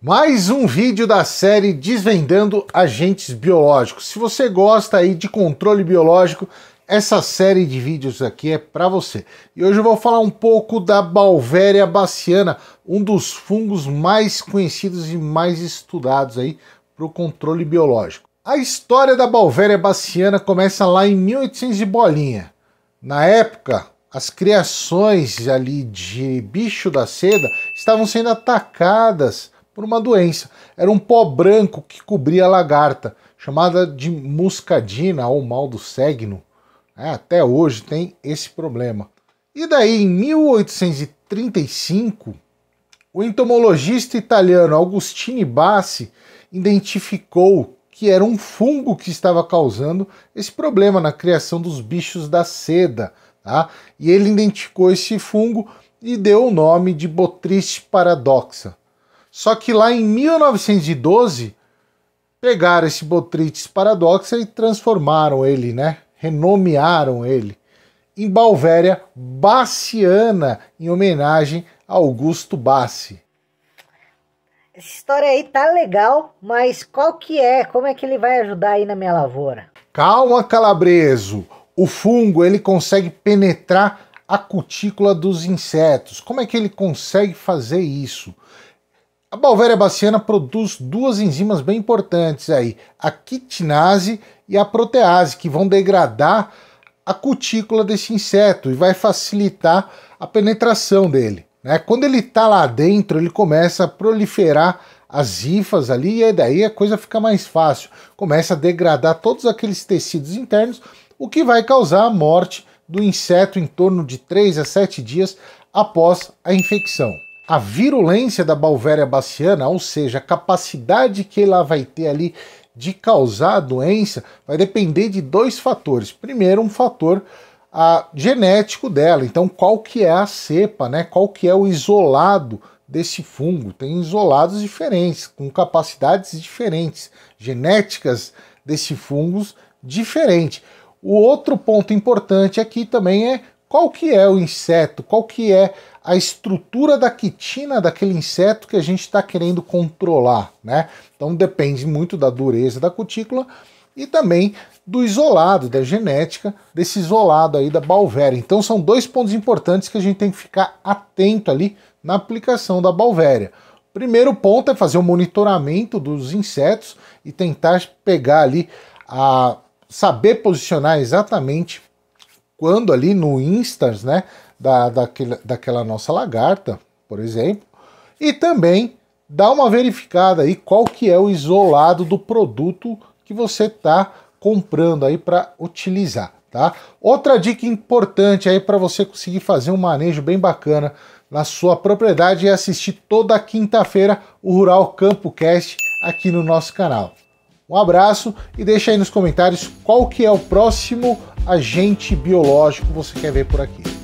Mais um vídeo da série Desvendando Agentes Biológicos. Se você gosta aí de controle biológico, essa série de vídeos aqui é para você. E hoje eu vou falar um pouco da Balvéria baciana, um dos fungos mais conhecidos e mais estudados aí para o controle biológico. A história da Balvéria baciana começa lá em 1800 de bolinha. Na época, as criações ali de bicho da seda estavam sendo atacadas por uma doença. Era um pó branco que cobria a lagarta, chamada de muscadina ou mal do segno. É, até hoje tem esse problema. E daí, em 1835, o entomologista italiano Agostini Bassi identificou que era um fungo que estava causando esse problema na criação dos bichos da seda. Tá? E ele identificou esse fungo e deu o nome de Botrytis paradoxa. Só que lá em 1912 pegaram esse Botrytis paradoxa e transformaram ele, né? Renomearam ele em Balvéria Bassiana, em homenagem a Augusto Bassi. Essa história aí tá legal, mas qual que é? Como é que ele vai ajudar aí na minha lavoura? Calma, calabreso. O fungo ele consegue penetrar a cutícula dos insetos. Como é que ele consegue fazer isso? A Balvéria baciana produz duas enzimas bem importantes aí, a quitinase e a protease, que vão degradar a cutícula desse inseto e vai facilitar a penetração dele. Né? Quando ele está lá dentro, ele começa a proliferar as hifas ali e daí a coisa fica mais fácil. Começa a degradar todos aqueles tecidos internos, o que vai causar a morte do inseto em torno de 3 a 7 dias após a infecção a virulência da Balvéria baciana, ou seja, a capacidade que ela vai ter ali de causar a doença, vai depender de dois fatores. Primeiro, um fator a, genético dela, então qual que é a cepa, né? qual que é o isolado desse fungo. Tem isolados diferentes, com capacidades diferentes, genéticas desse fungos diferente. O outro ponto importante aqui também é qual que é o inseto, qual que é a estrutura da quitina daquele inseto que a gente está querendo controlar, né? Então depende muito da dureza da cutícula e também do isolado, da genética desse isolado aí da balvéria. Então são dois pontos importantes que a gente tem que ficar atento ali na aplicação da balvéria. Primeiro ponto é fazer o monitoramento dos insetos e tentar pegar ali a saber posicionar exatamente quando ali no instance, né, da, daquele, daquela nossa lagarta, por exemplo, e também dá uma verificada aí qual que é o isolado do produto que você está comprando aí para utilizar, tá? Outra dica importante aí para você conseguir fazer um manejo bem bacana na sua propriedade é assistir toda quinta-feira o Rural Campo Cast aqui no nosso canal. Um abraço e deixa aí nos comentários qual que é o próximo agente biológico você quer ver por aqui.